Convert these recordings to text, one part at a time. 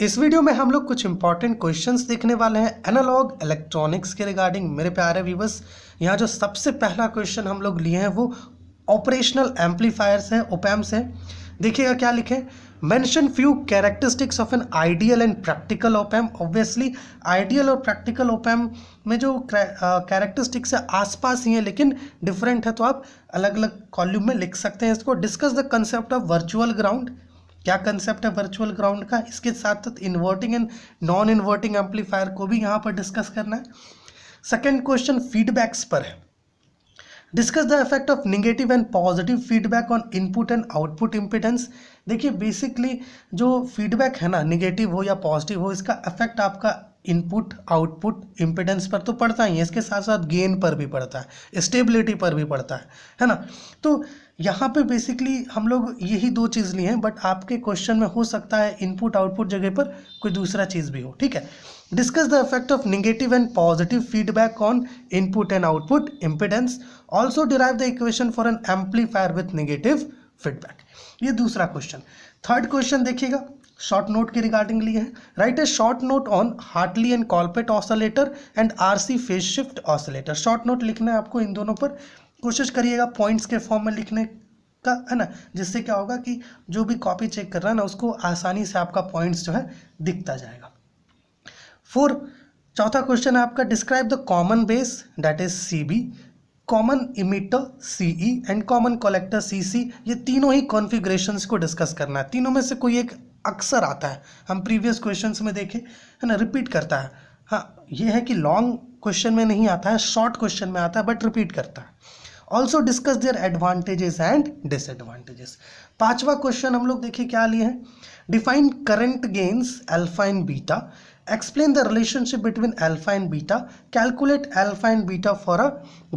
इस वीडियो में हम लोग कुछ इंपॉर्टेंट क्वेश्चंस देखने वाले हैं एनालॉग इलेक्ट्रॉनिक्स के रिगार्डिंग मेरे प्यारे व्यूवर्स यहाँ जो सबसे पहला क्वेश्चन हम लोग लिए हैं वो ऑपरेशनल एम्पलीफायर्स हैं ओपैम्स हैं देखिएगा क्या लिखे mention few characteristics of an ideal and practical op amp obviously ideal और प्रैक्टिकल ओपैम में जो कैरेक्टरिस्टिक्स uh, है आसपास ही है लेकिन डिफरेंट है तो आप अलग अलग कॉल्यूम में लिख सकते हैं इसको discuss the concept of virtual ground क्या कंसेप्ट है वर्चुअल ग्राउंड का इसके साथ साथ inverting and non inverting amplifier को भी यहाँ पर डिस्कस करना है सेकेंड क्वेश्चन फीडबैक्स पर है discuss the effect of negative and positive feedback on input and output impedance देखिए बेसिकली जो फीडबैक है ना निगेटिव हो या पॉजिटिव हो इसका इफेक्ट आपका इनपुट आउटपुट इम्पिडेंस पर तो पड़ता ही है इसके साथ साथ गेन पर भी पड़ता है स्टेबिलिटी पर भी पड़ता है है ना तो यहाँ पे बेसिकली हम लोग यही दो चीज़ लिए हैं बट आपके क्वेश्चन में हो सकता है इनपुट आउटपुट जगह पर कोई दूसरा चीज़ भी हो ठीक है discuss the effect of negative and positive feedback on input and output impedance also derive the equation for an amplifier with negative feedback ये दूसरा क्वेश्चन थर्ड क्वेश्चन देखिएगा शॉर्ट नोट के रिगार्डिंग लिए है write a short note on Hartley and Colpitts oscillator and RC phase shift oscillator short note लिखना है आपको इन दोनों पर कोशिश करिएगा पॉइंट्स के फॉर्म में लिखने का है ना जिससे क्या होगा कि जो भी कॉपी चेक कर रहा है ना उसको आसानी से आपका पॉइंट्स जो है दिखता जाएगा फोर चौथा क्वेश्चन है आपका describe the common base that is C B common emitter E and common collector C ये तीनों ही कॉन्फ़िगरेशंस को डिस्कस करना है तीनों में से कोई एक अक्सर आता है हम प्रीवियस क्वेश्चन में देखें है ना रिपीट करता है हाँ ये है कि लॉन्ग क्वेश्चन में नहीं आता है शॉर्ट क्वेश्चन में आता है बट रिपीट करता है also discuss their advantages and disadvantages पांचवा क्वेश्चन हम लोग देखिए क्या लिए हैं define current gains alpha and beta Explain the relationship between alpha and beta. Calculate alpha and beta for a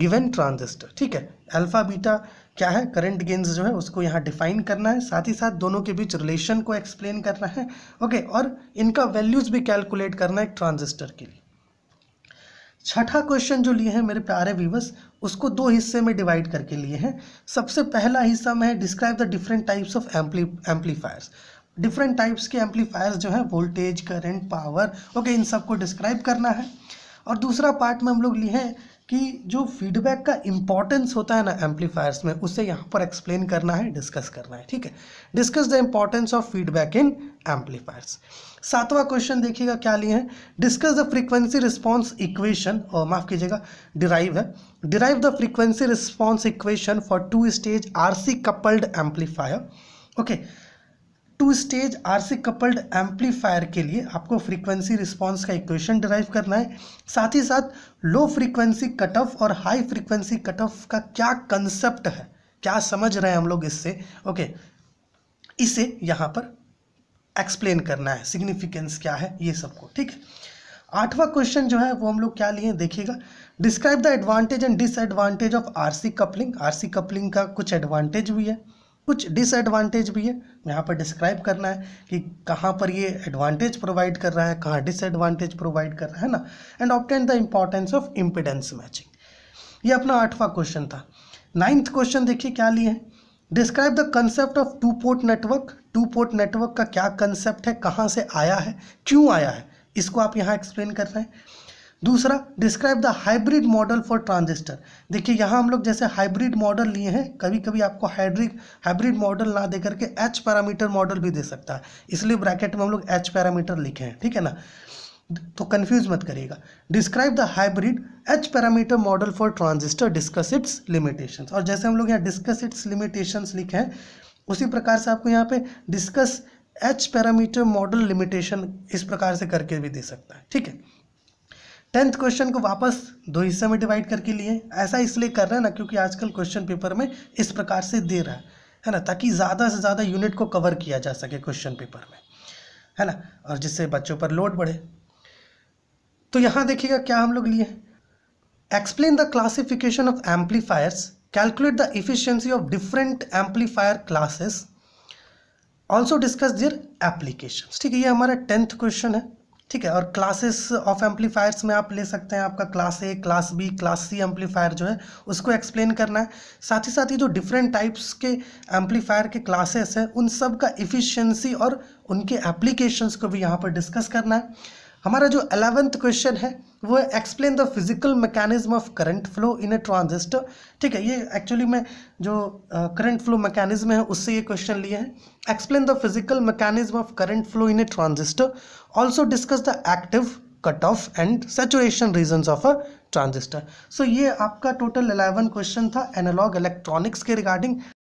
given transistor. ठीक है एल्फा बीटा क्या है करंट गेंस जो है उसको यहाँ डिफाइन करना है साथ ही साथ दोनों के बीच रिलेशन को एक्सप्लेन करना है ओके okay, और इनका वैल्यूज भी कैलकुलेट करना है ट्रांजिस्टर के लिए छठा क्वेश्चन जो लिए हैं मेरे प्यारे व्यूवर्स उसको दो हिस्से में डिवाइड करके लिए हैं सबसे पहला हिस्सा में है describe the different types of ampli amplifiers different types के एम्पलीफायर्स जो हैं वोल्टेज करंट पावर ओके इन सबको डिस्क्राइब करना है और दूसरा पार्ट में हम लोग लिए हैं कि जो फीडबैक का इम्पॉर्टेंस होता है ना एम्पलीफायर्स में उसे यहाँ पर एक्सप्लेन करना है डिस्कस करना है ठीक है discuss the importance of feedback in amplifiers सातवां क्वेश्चन देखिएगा क्या लिए हैं discuss the frequency response equation और माफ़ कीजिएगा डिराइव है derive the frequency response equation for two stage R C coupled amplifier okay okay, two stage RC coupled amplifier के लिए आपको फ्रीक्वेंसी रिस्पांस का इक्वेशन डिराइव करना है साथ ही साथ लो फ्रीक्वेंसी कट ऑफ और हाई फ्रीक्वेंसी कट ऑफ का क्या कंसेप्ट है क्या समझ रहे हैं हम लोग इससे ओके इसे यहाँ पर एक्सप्लेन करना है सिग्निफिकेंस क्या है ये सबको ठीक है आठवा क्वेश्चन जो है वो हम लोग क्या लिए देखिएगा describe the advantage and disadvantage of RC coupling RC coupling का कुछ एडवांटेज भी है कुछ डिसएडवांटेज भी है यहाँ पर डिस्क्राइब करना है कि कहाँ पर ये एडवांटेज प्रोवाइड कर रहा है कहाँ डिसएडवांटेज प्रोवाइड कर रहा है ना and obtain the importance of impedance matching ये अपना आठवां क्वेश्चन था नाइन्थ क्वेश्चन देखिए क्या लिए describe the concept of two port network two port network का क्या कंसेप्ट है कहाँ से आया है क्यों आया है इसको आप यहाँ एक्सप्लेन कर रहे हैं दूसरा describe the hybrid model for transistor देखिए यहाँ हम लोग जैसे हाइब्रिड मॉडल लिए हैं कभी कभी आपको हाइड्रिक हाइब्रिड मॉडल ना दे करके एच पैरामीटर मॉडल भी दे सकता है इसलिए ब्रैकेट में हम लोग एच पैरामीटर लिखे हैं ठीक है ना तो कंफ्यूज मत करिएगा describe the hybrid H parameter model for transistor discuss its limitation और जैसे हम लोग यहाँ डिस्कस इट्स लिमिटेशन लिखे हैं उसी प्रकार से आपको यहाँ पे discuss H parameter model limitation इस प्रकार से करके भी दे सकता है ठीक है टेंथ क्वेश्चन को वापस दो हिस्से में डिवाइड करके लिए ऐसा इसलिए कर रहे हैं ना क्योंकि आजकल क्वेश्चन पेपर में इस प्रकार से दे रहा है है ना ताकि ज़्यादा से ज़्यादा यूनिट को कवर किया जा सके क्वेश्चन पेपर में है ना और जिससे बच्चों पर लोड बढ़े तो यहाँ देखिएगा क्या हम लोग लिए explain the classification of amplifiers calculate the efficiency of different amplifier classes also discuss their application ठीक है ये हमारा टेंथ क्वेश्चन है ठीक है और क्लासेस ऑफ एम्पलीफायर्स में आप ले सकते हैं आपका class A class B class C amplifier जो है उसको एक्सप्लेन करना है साथ ही साथ ही जो डिफरेंट टाइप्स के एम्पलीफायर के क्लासेस हैं उन सब का इफ़िशियंसी और उनके एप्लीकेशंस को भी यहाँ पर डिस्कस करना है हमारा जो अलेवेंथ क्वेश्चन है वो है explain the physical mechanism of current flow in a transistor ठीक है ये एक्चुअली में जो करंट फ्लो मैकेनिज्म है उससे ये क्वेश्चन लिए हैं explain the physical mechanism of current flow in a transistor also discuss the active cut off and saturation region of a transistor so ये आपका टोटल अलेवन क्वेश्चन था एनालॉग इलेक्ट्रॉनिक्स के regarding